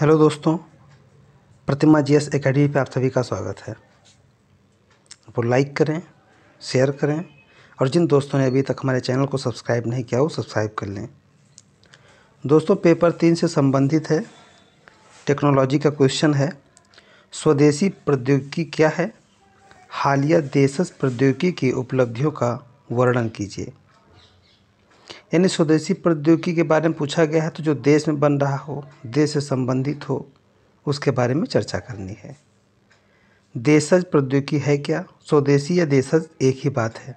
hello दोस्तों प्रतिमा GS academy पे आप सभी का स्वागत है आप लाइक करें शेयर करें और जिन दोस्तों ने अभी तक हमारे चैनल को सब्सक्राइब नहीं किया वो सब्सक्राइब कर लें दोस्तों पेपर तीन से संबंधित है टेक्नोलॉजी का क्वेश्चन है स्वदेशी प्रौद्योगिकी क्या है हालिया देश प्रौद्योगिकी की उपलब्धियों का वर्णन कीजिए यानी स्वदेशी प्रौद्योगिकी के बारे में पूछा गया है तो जो देश में बन रहा हो देश से संबंधित हो उसके बारे में चर्चा करनी है देशज प्रौद्योगिकी है क्या स्वदेशी या देशज एक ही बात है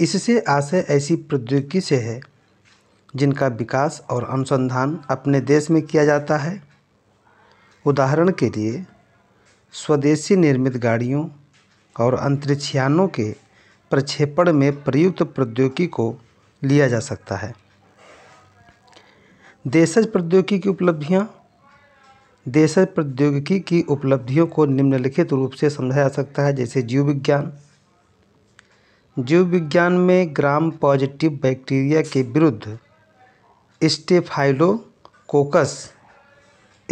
इससे आशय ऐसी प्रौद्योगिकी से है जिनका विकास और अनुसंधान अपने देश में किया जाता है उदाहरण के लिए स्वदेशी निर्मित गाड़ियों और अंतरिक्षयानों के प्रक्षेपण में प्रयुक्त प्रौद्योगिकी को लिया जा सकता है देशज प्रौद्योगिकी की उपलब्धियाँ देशज प्रौद्योगिकी की उपलब्धियों को निम्नलिखित रूप से समझा जा सकता है जैसे जीव विज्ञान जीव विज्ञान में ग्राम पॉजिटिव बैक्टीरिया के विरुद्ध स्टेफाइलोकोकस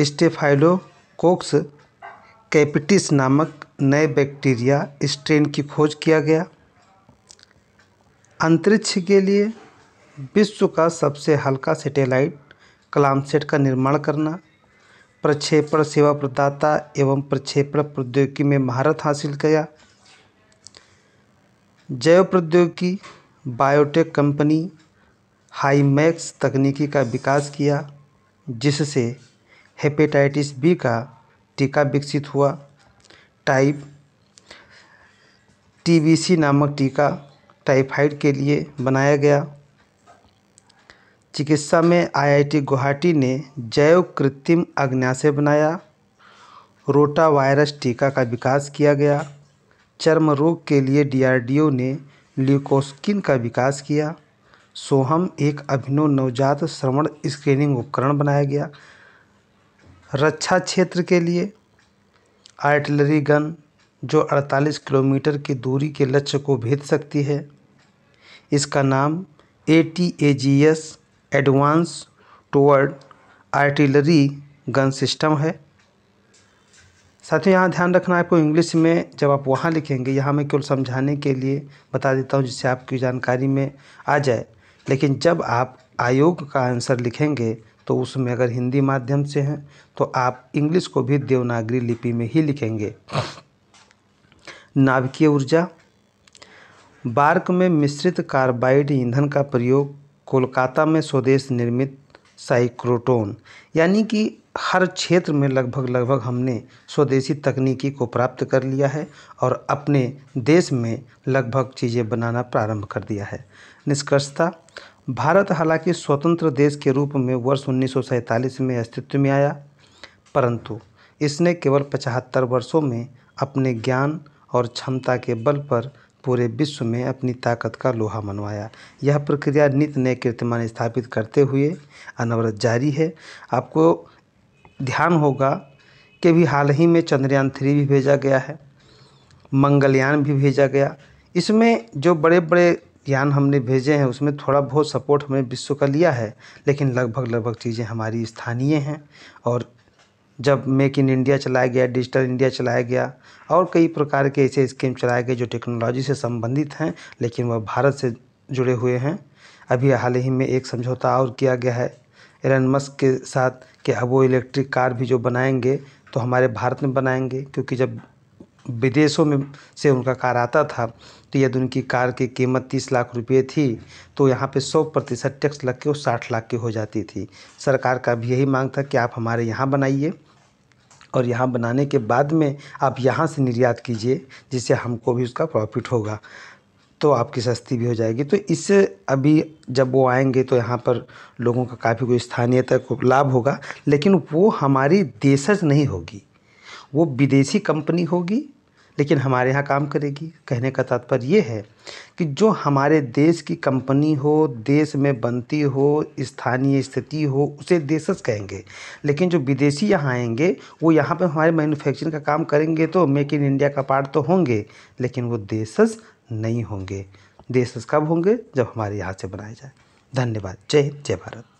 स्टेफाइलोकोक्स कैपिटिस नामक नए बैक्टीरिया स्ट्रेन की खोज किया गया अंतरिक्ष के लिए विश्व का सबसे हल्का सैटेलाइट क्लामसेट का निर्माण करना प्रक्षेपण सेवा प्रदाता एवं प्रक्षेपण प्रौद्योगिकी में महारत हासिल किया जैव प्रौद्योगिकी बायोटेक कंपनी हाईमैक्स तकनीकी का विकास किया जिससे हेपेटाइटिस बी का टीका विकसित हुआ टाइप टीबीसी नामक टीका टाइफाइड के लिए बनाया गया चिकित्सा में आईआईटी गुवाहाटी ने जैव कृत्रिम अग्न्याशय बनाया रोटा वायरस टीका का विकास किया गया चर्म रोग के लिए डीआरडीओ ने ल्यूकोस्किन का विकास किया सोहम एक अभिनव नवजात श्रवण स्क्रीनिंग उपकरण बनाया गया रक्षा क्षेत्र के लिए आर्टिलरी गन जो 48 किलोमीटर की दूरी के लक्ष्य को भेज सकती है इसका नाम A T A G S advance toward artillery gun system है साथियों यहाँ ध्यान रखना है आपको इंग्लिश में जब आप वहाँ लिखेंगे यहाँ मैं केवल समझाने के लिए बता देता हूँ जिससे आपकी जानकारी में आ जाए लेकिन जब आप आयोग का आंसर लिखेंगे तो उसमें अगर हिंदी माध्यम से हैं तो आप इंग्लिश को भी देवनागरी लिपि में ही लिखेंगे नाभिकीय ऊर्जा बार्क में मिश्रित कार्बाइड ईंधन का प्रयोग कोलकाता में स्वदेश निर्मित साइक्रोटोन यानी कि हर क्षेत्र में लगभग लगभग हमने स्वदेशी तकनीकी को प्राप्त कर लिया है और अपने देश में लगभग चीज़ें बनाना प्रारंभ कर दिया है निष्कर्षता भारत हालांकि स्वतंत्र देश के रूप में वर्ष उन्नीस में अस्तित्व में आया परंतु इसने केवल पचहत्तर वर्षों में अपने ज्ञान और क्षमता के बल पर पूरे विश्व में अपनी ताकत का लोहा मनवाया यह प्रक्रिया नित नए कीर्तिमान स्थापित करते हुए अनवरत जारी है आपको ध्यान होगा कि भी हाल ही में चंद्रयान थ्री भी भेजा गया है मंगलयान भी भेजा गया इसमें जो बड़े बड़े यान हमने भेजे हैं उसमें थोड़ा बहुत सपोर्ट हमें विश्व का लिया है लेकिन लगभग लगभग चीज़ें हमारी स्थानीय हैं और जब मेक इन इंडिया चलाया गया डिजिटल इंडिया चलाया गया और कई प्रकार के ऐसे स्कीम चलाए गए जो टेक्नोलॉजी से संबंधित हैं लेकिन वह भारत से जुड़े हुए हैं अभी हाल ही में एक समझौता और किया गया है एरन मस्क के साथ कि अब वो इलेक्ट्रिक कार भी जो बनाएंगे तो हमारे भारत में बनाएंगे क्योंकि जब विदेशों में से उनका कार आता था तो यदि उनकी कार की कीमत तीस लाख रुपये थी तो यहाँ पे सौ प्रतिशत टैक्स लग के वो साठ लाख की हो जाती थी सरकार का भी यही मांग था कि आप हमारे यहाँ बनाइए और यहाँ बनाने के बाद में आप यहाँ से निर्यात कीजिए जिससे हमको भी उसका प्रॉफिट होगा तो आपकी सस्ती भी हो जाएगी तो इससे अभी जब वो आएंगे तो यहाँ पर लोगों का काफ़ी कोई स्थानीय तक लाभ होगा लेकिन वो हमारी देशज नहीं होगी वो विदेशी कंपनी होगी लेकिन हमारे यहाँ काम करेगी कहने का तात्पर्य ये है कि जो हमारे देश की कंपनी हो देश में बनती हो स्थानीय स्थिति हो उसे देशज कहेंगे लेकिन जो विदेशी यहाँ आएंगे वो यहाँ पे हमारे मैन्युफैक्चरिंग का काम करेंगे तो मेक इन इंडिया का पार्ट तो होंगे लेकिन वो देशस नहीं होंगे देशस कब होंगे जब हमारे यहाँ से बनाए जाए धन्यवाद जय हिंद जय भारत